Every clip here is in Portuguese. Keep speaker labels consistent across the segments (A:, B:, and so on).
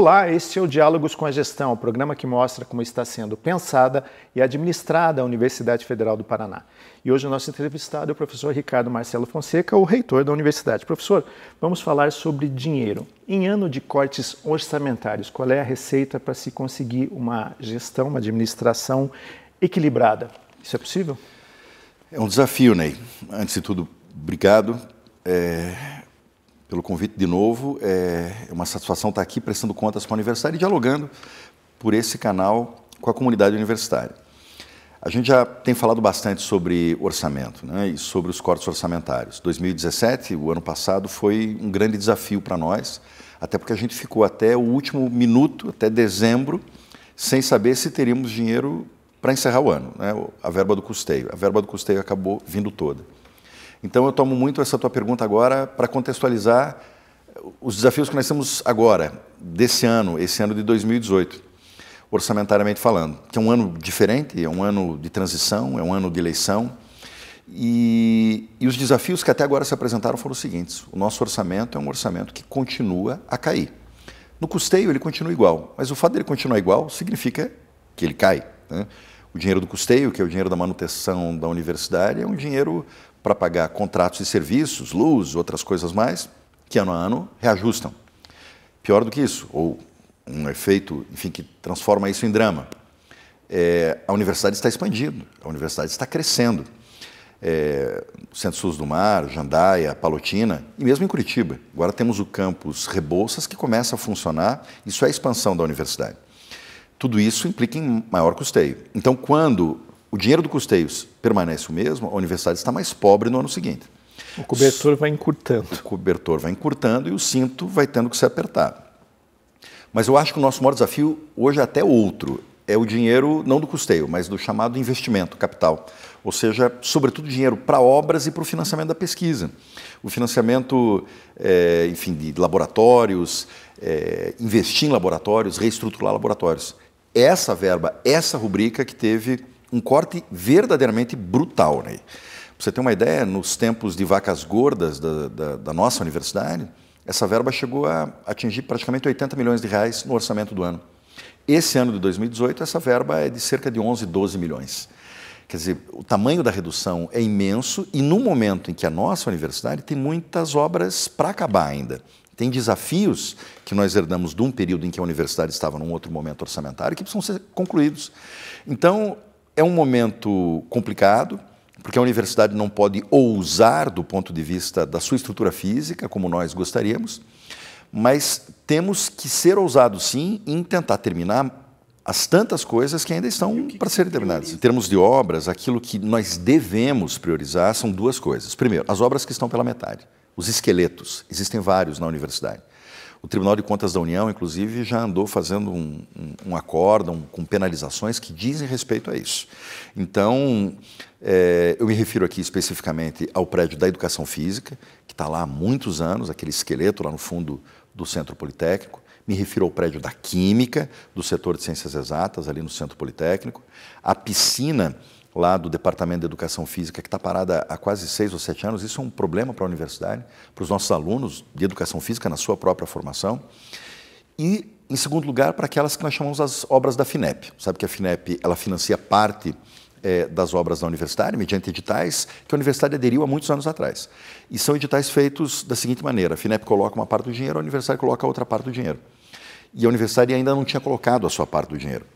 A: Olá, este é o Diálogos com a Gestão, o programa que mostra como está sendo pensada e administrada a Universidade Federal do Paraná. E hoje o nosso entrevistado é o professor Ricardo Marcelo Fonseca, o reitor da universidade. Professor, vamos falar sobre dinheiro. Em ano de cortes orçamentários, qual é a receita para se conseguir uma gestão, uma administração equilibrada? Isso é possível? É um
B: desafio, Ney. Antes de tudo, obrigado. É, pelo convite de novo. É, é uma satisfação estar aqui prestando contas com a universidade e dialogando por esse canal com a comunidade universitária. A gente já tem falado bastante sobre orçamento né, e sobre os cortes orçamentários. 2017, o ano passado, foi um grande desafio para nós, até porque a gente ficou até o último minuto, até dezembro, sem saber se teríamos dinheiro para encerrar o ano, né, a verba do custeio. A verba do custeio acabou vindo toda. Então eu tomo muito essa tua pergunta agora para contextualizar os desafios que nós temos agora, desse ano, esse ano de 2018, orçamentariamente falando, que é um ano diferente, é um ano de transição, é um ano de eleição. E, e os desafios que até agora se apresentaram foram os seguintes: o nosso orçamento é um orçamento que continua a cair. No custeio ele continua igual, mas o fato dele continuar igual significa que ele cai. Né? O dinheiro do custeio, que é o dinheiro da manutenção da universidade, é um dinheiro para pagar contratos e serviços, luz, outras coisas mais, que ano a ano reajustam. Pior do que isso, ou um efeito, enfim, que transforma isso em drama. É, a universidade está expandindo, a universidade está crescendo. É, Centro Sul do Mar, Jandaia, Palotina e mesmo em Curitiba. Agora temos o campus Rebouças que começa a funcionar, isso é a expansão da universidade. Tudo isso implica em maior custeio. Então, quando o dinheiro do custeio permanece o mesmo, a universidade está mais pobre no ano seguinte. O cobertor vai encurtando. O cobertor vai encurtando e o cinto vai tendo que ser apertado. Mas eu acho que o nosso maior desafio hoje é até outro. É o dinheiro, não do custeio, mas do chamado investimento, capital. Ou seja, sobretudo dinheiro para obras e para o financiamento da pesquisa. O financiamento, é, enfim, de laboratórios, é, investir em laboratórios, reestruturar laboratórios. Essa verba, essa rubrica que teve um corte verdadeiramente brutal. Né? você ter uma ideia, nos tempos de vacas gordas da, da, da nossa universidade, essa verba chegou a atingir praticamente 80 milhões de reais no orçamento do ano. Esse ano de 2018, essa verba é de cerca de 11, 12 milhões. Quer dizer, o tamanho da redução é imenso e num momento em que a nossa universidade tem muitas obras para acabar ainda. Tem desafios que nós herdamos de um período em que a universidade estava num outro momento orçamentário que precisam ser concluídos. Então, é um momento complicado, porque a universidade não pode ousar do ponto de vista da sua estrutura física, como nós gostaríamos, mas temos que ser ousados sim em tentar terminar as tantas coisas que ainda estão para serem terminadas. Em termos de obras, aquilo que nós devemos priorizar são duas coisas. Primeiro, as obras que estão pela metade, os esqueletos, existem vários na universidade. O Tribunal de Contas da União, inclusive, já andou fazendo um, um, um acórdão com penalizações que dizem respeito a isso. Então, é, eu me refiro aqui especificamente ao prédio da Educação Física, que está lá há muitos anos, aquele esqueleto lá no fundo do Centro Politécnico. Me refiro ao prédio da Química, do setor de Ciências Exatas, ali no Centro Politécnico. A piscina lá do Departamento de Educação Física, que está parada há quase seis ou sete anos, isso é um problema para a universidade, para os nossos alunos de Educação Física, na sua própria formação. E, em segundo lugar, para aquelas que nós chamamos as obras da FINEP. Sabe que a FINEP ela financia parte é, das obras da universidade, mediante editais que a universidade aderiu há muitos anos atrás. E são editais feitos da seguinte maneira: a FINEP coloca uma parte do dinheiro, a universidade coloca outra parte do dinheiro. E a universidade ainda não tinha colocado a sua parte do dinheiro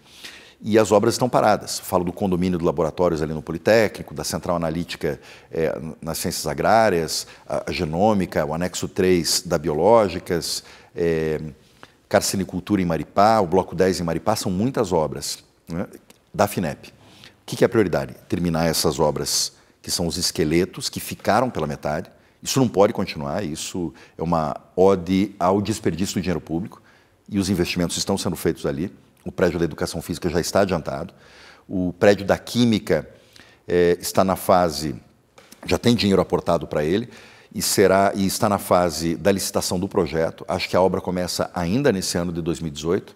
B: e as obras estão paradas. Falo do condomínio de laboratórios ali no Politécnico, da central analítica é, nas ciências agrárias, a, a, genômica, o anexo 3 da biológicas, é, carcinicultura em Maripá, o bloco 10 em Maripá, são muitas obras né, da FINEP. O que, que é a prioridade? Terminar essas obras que são os esqueletos que ficaram pela metade. Isso não pode continuar, isso é uma ode ao desperdício do dinheiro público e os investimentos estão sendo feitos ali. O prédio da educação física já está adiantado. O prédio da química é, está na fase, já tem dinheiro aportado para ele e será e está na fase da licitação do projeto. Acho que a obra começa ainda nesse ano de 2018.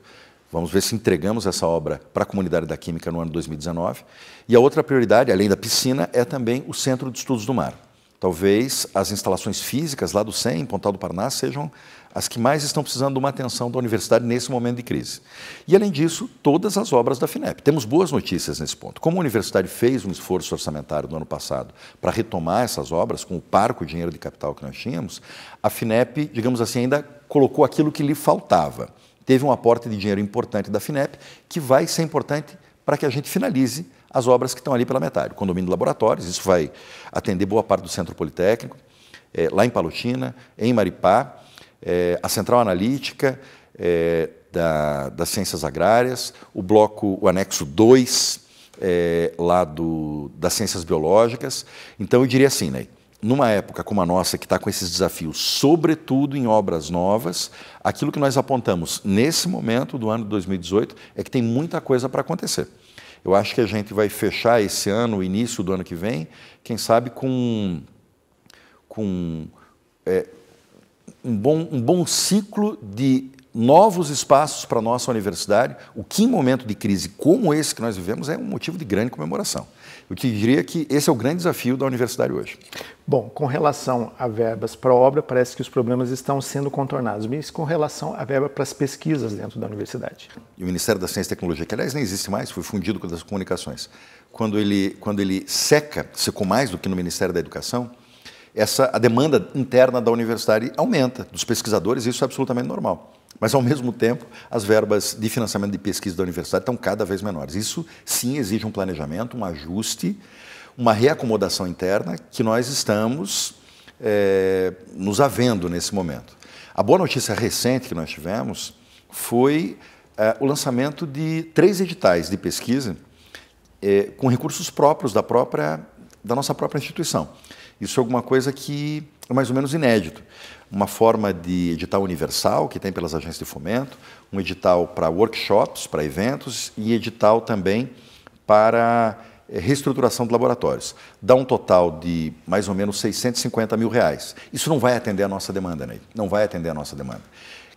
B: Vamos ver se entregamos essa obra para a comunidade da Química no ano 2019. E a outra prioridade, além da piscina, é também o Centro de Estudos do Mar. Talvez as instalações físicas lá do Cem, em Pontal do Paraná, sejam as que mais estão precisando de uma atenção da universidade nesse momento de crise. E, além disso, todas as obras da FINEP. Temos boas notícias nesse ponto. Como a universidade fez um esforço orçamentário no ano passado para retomar essas obras, com o parco dinheiro de capital que nós tínhamos, a FINEP, digamos assim, ainda colocou aquilo que lhe faltava. Teve um aporte de dinheiro importante da FINEP, que vai ser importante para que a gente finalize as obras que estão ali pela metade. O condomínio de laboratórios, isso vai atender boa parte do Centro Politécnico, é, lá em Palotina, em Maripá, é, a Central Analítica é, da, das Ciências Agrárias, o bloco, o anexo 2 é, lá do, das Ciências Biológicas. Então, eu diria assim, né? numa época como a nossa, que está com esses desafios, sobretudo em obras novas, aquilo que nós apontamos nesse momento do ano de 2018 é que tem muita coisa para acontecer. Eu acho que a gente vai fechar esse ano, o início do ano que vem, quem sabe com, com é, um, bom, um bom ciclo de novos espaços para a nossa universidade, o que em momento de crise como esse que nós vivemos é um motivo de grande comemoração. Eu te diria que esse é o grande desafio da universidade hoje.
A: Bom, com relação a verbas para obra, parece que os problemas estão sendo contornados, mas com relação a verba para as pesquisas dentro da universidade.
B: E o Ministério da Ciência e Tecnologia, que aliás nem existe mais, foi fundido com as comunicações, quando ele, quando ele seca, secou mais do que no Ministério da Educação, essa, a demanda interna da universidade aumenta, dos pesquisadores, isso é absolutamente normal. Mas, ao mesmo tempo, as verbas de financiamento de pesquisa da universidade estão cada vez menores. Isso, sim, exige um planejamento, um ajuste, uma reacomodação interna que nós estamos é, nos havendo nesse momento. A boa notícia recente que nós tivemos foi é, o lançamento de três editais de pesquisa é, com recursos próprios da própria da nossa própria instituição. Isso é alguma coisa que é mais ou menos inédito. Uma forma de edital universal, que tem pelas agências de fomento, um edital para workshops, para eventos e edital também para eh, reestruturação de laboratórios. Dá um total de mais ou menos 650 mil reais. Isso não vai atender a nossa demanda, Ney. Né? Não vai atender a nossa demanda.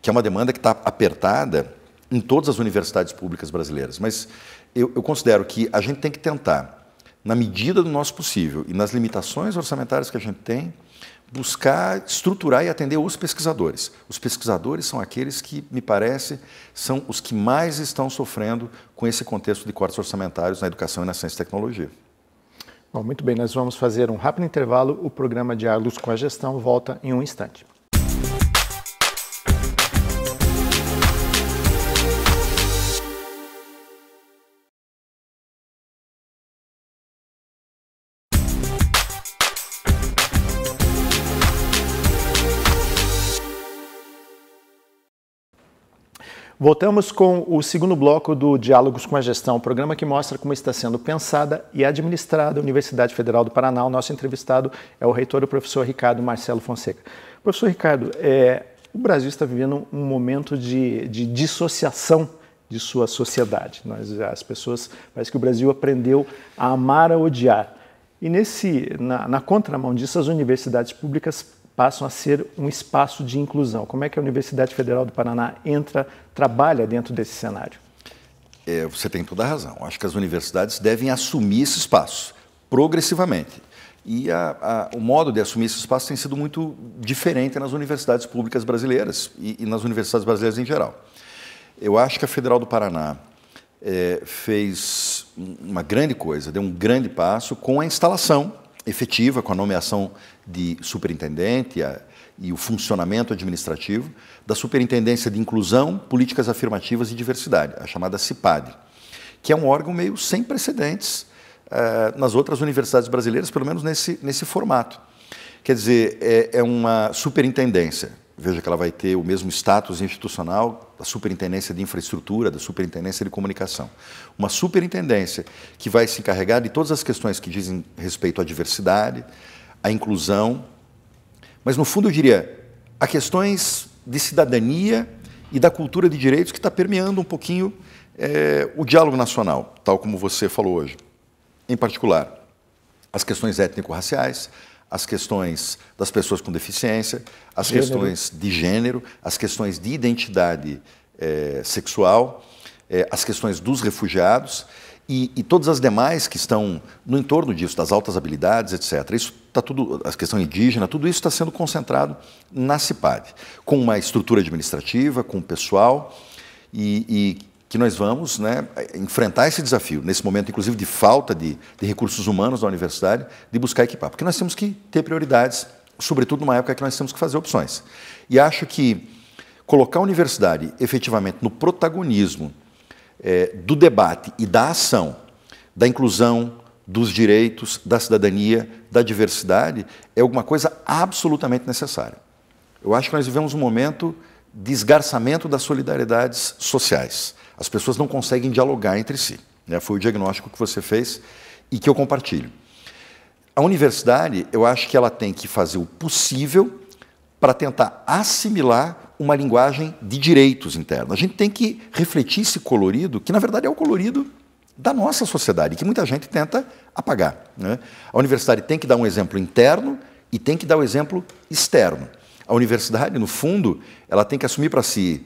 B: Que é uma demanda que está apertada em todas as universidades públicas brasileiras. Mas eu, eu considero que a gente tem que tentar, na medida do nosso possível e nas limitações orçamentárias que a gente tem, buscar estruturar e atender os pesquisadores. Os pesquisadores são aqueles que, me parece, são os que mais estão sofrendo com esse contexto de cortes orçamentários na educação e na ciência e tecnologia.
A: Bom, muito bem, nós vamos fazer um rápido intervalo. O programa Diálogos com a Gestão volta em um instante. Voltamos com o segundo bloco do Diálogos com a Gestão, um programa que mostra como está sendo pensada e administrada a Universidade Federal do Paraná. O nosso entrevistado é o reitor, o professor Ricardo Marcelo Fonseca. Professor Ricardo, é, o Brasil está vivendo um momento de, de dissociação de sua sociedade. Nós, as pessoas, parece que o Brasil aprendeu a amar a odiar. E nesse, na, na contramão disso, as universidades públicas passam a ser um espaço de inclusão. Como é que a Universidade Federal do Paraná entra, trabalha dentro desse cenário?
B: É, você tem toda a razão. Acho que as universidades devem assumir esse espaço progressivamente. E a, a, o modo de assumir esse espaço tem sido muito diferente nas universidades públicas brasileiras e, e nas universidades brasileiras em geral. Eu acho que a Federal do Paraná é, fez uma grande coisa, deu um grande passo com a instalação efetiva com a nomeação de superintendente a, e o funcionamento administrativo da Superintendência de Inclusão, Políticas Afirmativas e Diversidade, a chamada CIPAD, que é um órgão meio sem precedentes uh, nas outras universidades brasileiras, pelo menos nesse, nesse formato. Quer dizer, é, é uma superintendência veja que ela vai ter o mesmo status institucional da Superintendência de Infraestrutura, da Superintendência de Comunicação. Uma superintendência que vai se encarregar de todas as questões que dizem respeito à diversidade, à inclusão, mas no fundo eu diria a questões de cidadania e da cultura de direitos que está permeando um pouquinho é, o diálogo nacional, tal como você falou hoje. Em particular, as questões étnico-raciais, as questões das pessoas com deficiência, as gênero. questões de gênero, as questões de identidade é, sexual, é, as questões dos refugiados e, e, todas as demais que estão no entorno disso, das altas habilidades, etc. Isso está tudo, a questão indígena, tudo isso está sendo concentrado na CIPAD, com uma estrutura administrativa, com o pessoal e, e que nós vamos né, enfrentar esse desafio, nesse momento, inclusive, de falta de, de, recursos humanos na universidade, de buscar equipar. Porque nós temos que ter prioridades, sobretudo numa época que nós temos que fazer opções. E acho que colocar a universidade efetivamente no protagonismo é, do debate e da ação, da inclusão, dos direitos, da cidadania, da diversidade, é alguma coisa absolutamente necessária. Eu acho que nós vivemos um momento de esgarçamento das solidariedades sociais. As pessoas não conseguem dialogar entre si. Né? Foi o diagnóstico que você fez e que eu compartilho. A universidade, eu acho que ela tem que fazer o possível para tentar assimilar uma linguagem de direitos internos. A gente tem que refletir esse colorido, que na verdade é o colorido da nossa sociedade, que muita gente tenta apagar. Né? A universidade tem que dar um exemplo interno e tem que dar o um exemplo externo. A universidade, no fundo, ela tem que assumir para si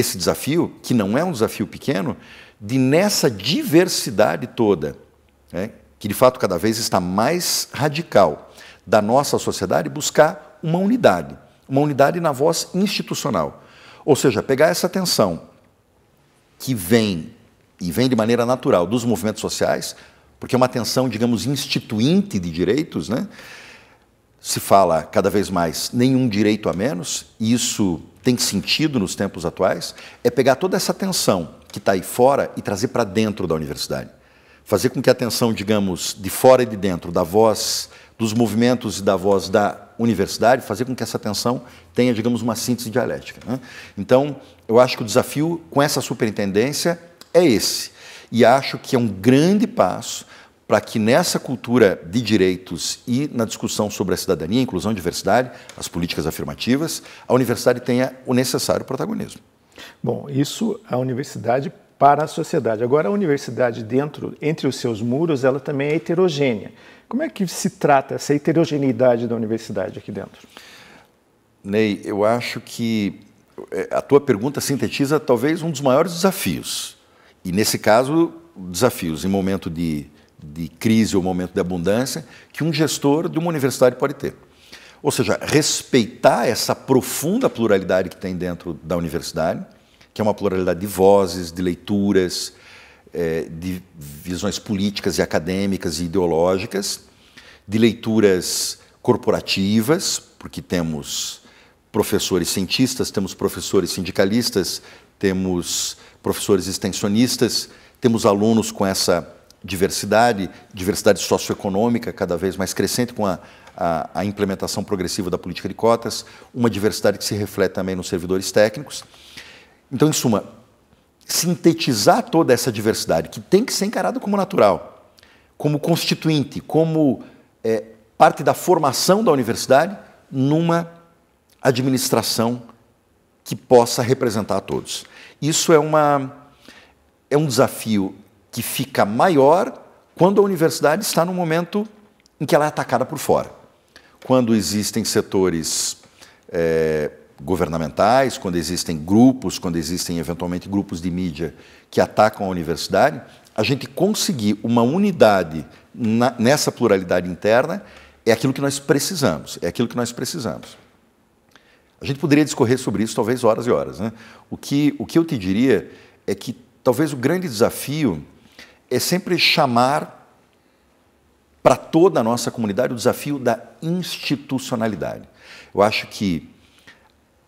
B: esse desafio, que não é um desafio pequeno, de nessa diversidade toda, né, que de fato cada vez está mais radical, da nossa sociedade buscar uma unidade, uma unidade na voz institucional. Ou seja, pegar essa tensão que vem, e vem de maneira natural, dos movimentos sociais, porque é uma tensão, digamos, instituinte de direitos, né? se fala cada vez mais nenhum direito a menos, e isso tem sentido nos tempos atuais é pegar toda essa tensão que está aí fora e trazer para dentro da universidade. Fazer com que a tensão, digamos, de fora e de dentro, da voz dos movimentos e da voz da universidade, fazer com que essa tensão tenha, digamos, uma síntese dialética. Né? Então, eu acho que o desafio com essa superintendência é esse. E acho que é um grande passo para que nessa cultura de direitos e na discussão sobre a cidadania, inclusão e diversidade, as políticas afirmativas, a universidade tenha o necessário
A: protagonismo. Bom, isso a universidade para a sociedade. Agora, a universidade dentro, entre os seus muros, ela também é heterogênea. Como é que se trata essa heterogeneidade da universidade aqui dentro?
B: Ney, eu acho que eh, a tua pergunta sintetiza talvez um dos maiores desafios. E nesse caso, desafios em momento de de crise ou momento de abundância que um gestor de uma universidade pode ter. Ou seja, respeitar essa profunda pluralidade que tem dentro da universidade, que é uma pluralidade de vozes, de leituras, eh, de visões políticas e acadêmicas e ideológicas, de leituras corporativas, porque temos professores cientistas, temos professores sindicalistas, temos professores extensionistas, temos alunos com essa diversidade, diversidade socioeconômica cada vez mais crescente com a, a, a, implementação progressiva da política de cotas, uma diversidade que se reflete também nos servidores técnicos. Então, em suma, sintetizar toda essa diversidade, que tem que ser encarada como natural, como constituinte, como é, parte da formação da universidade, numa administração que possa representar a todos. Isso é, uma, é um desafio que fica maior quando a universidade está num momento em que ela é atacada por fora. Quando existem setores é, governamentais, quando existem grupos, quando existem eventualmente grupos de mídia que atacam a universidade, a gente conseguir uma unidade na, nessa pluralidade interna é aquilo que nós precisamos, é aquilo que nós precisamos. A gente poderia discorrer sobre isso talvez horas e horas. Né? O, que, o que eu te diria é que talvez o grande desafio é sempre chamar para toda a nossa comunidade o desafio da institucionalidade. Eu acho que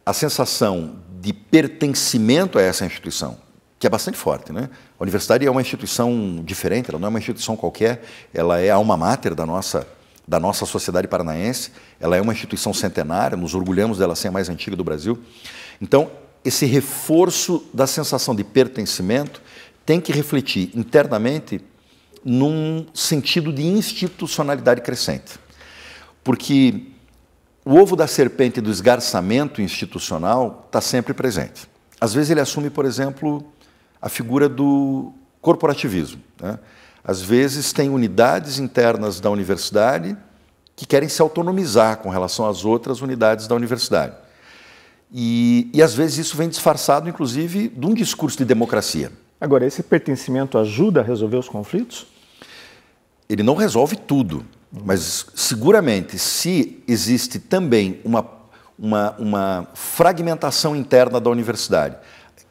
B: a sensação de pertencimento a essa instituição, que é bastante forte, né? A universidade é uma instituição diferente, ela não é uma instituição qualquer, ela é a alma mater da nossa da nossa sociedade paranaense, ela é uma instituição centenária, nos orgulhamos dela ser a mais antiga do Brasil. Então, esse reforço da sensação de pertencimento tem que refletir internamente num sentido de institucionalidade crescente. Porque o ovo da serpente do esgarçamento institucional está sempre presente. Às vezes ele assume, por exemplo, a figura do corporativismo. Né? Às vezes tem unidades internas da universidade que querem se autonomizar com relação às outras unidades da universidade. E, e às vezes isso vem disfarçado, inclusive, de um discurso de democracia.
A: Agora, esse pertencimento ajuda a resolver os conflitos?
B: Ele não resolve tudo, mas seguramente, se existe também uma, uma, uma fragmentação interna da universidade,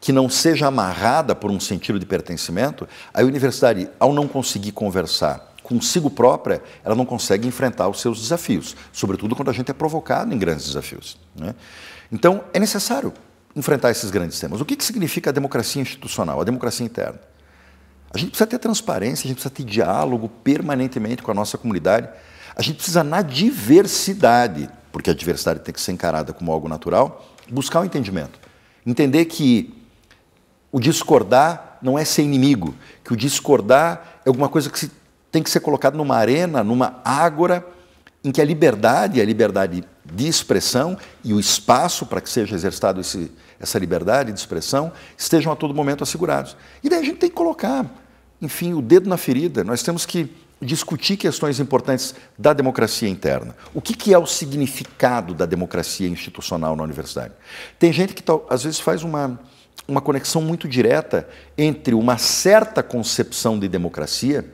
B: que não seja amarrada por um sentido de pertencimento, a universidade, ao não conseguir conversar consigo própria, ela não consegue enfrentar os seus desafios, sobretudo quando a gente é provocado em grandes desafios. Né? Então, é necessário enfrentar esses grandes temas. O que, que significa a democracia institucional, a democracia interna? A gente precisa ter transparência, a gente precisa ter diálogo permanentemente com a nossa comunidade. A gente precisa, na diversidade, porque a diversidade tem que ser encarada como algo natural, buscar o um entendimento. Entender que o discordar não é ser inimigo, que o discordar é alguma coisa que se, tem que ser colocada numa arena, numa ágora, em que a liberdade, a liberdade de expressão e o espaço para que seja exercitado esse, essa liberdade de expressão estejam a todo momento assegurados. E daí a gente tem que colocar, enfim, o dedo na ferida. Nós temos que discutir questões importantes da democracia interna. O que, que é o significado da democracia institucional na universidade? Tem gente que às vezes faz uma, uma conexão muito direta entre uma certa concepção de democracia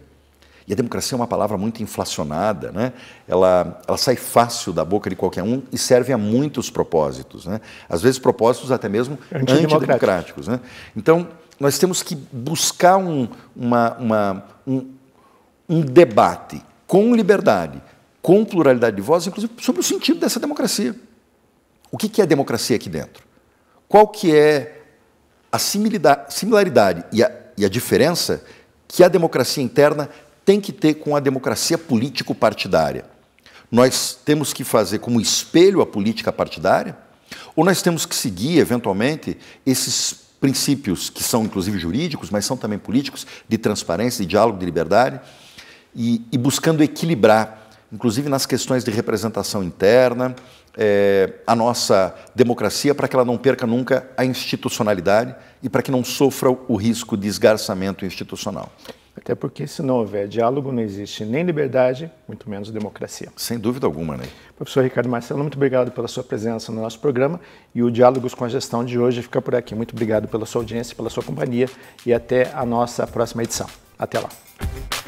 B: e a democracia é uma palavra muito inflacionada, né? ela, ela sai fácil da boca de qualquer um e serve a muitos propósitos. Né? Às vezes, propósitos até mesmo antidemocráticos. Anti né? Então, nós temos que buscar um, uma, uma, um, um debate com liberdade, com pluralidade de voz, inclusive sobre o sentido dessa democracia. O que é democracia aqui dentro? Qual que é a similaridade e a, e a diferença que a democracia interna tem que ter com a democracia político-partidária? Nós temos que fazer como espelho a política partidária? Ou nós temos que seguir, eventualmente, esses princípios que são, inclusive, jurídicos, mas são também políticos, de transparência, de diálogo, de liberdade, e, e buscando equilibrar, inclusive nas questões de representação interna, é, a nossa democracia para que ela não perca nunca a institucionalidade e para que não sofra o risco de esgarçamento institucional.
A: Até porque, se não houver diálogo, não existe nem liberdade, muito menos democracia. Sem dúvida alguma, né? Professor Ricardo Marcelo, muito obrigado pela sua presença no nosso programa e o Diálogos com a Gestão de hoje fica por aqui. Muito obrigado pela sua audiência, pela sua companhia e até a nossa próxima edição. Até lá.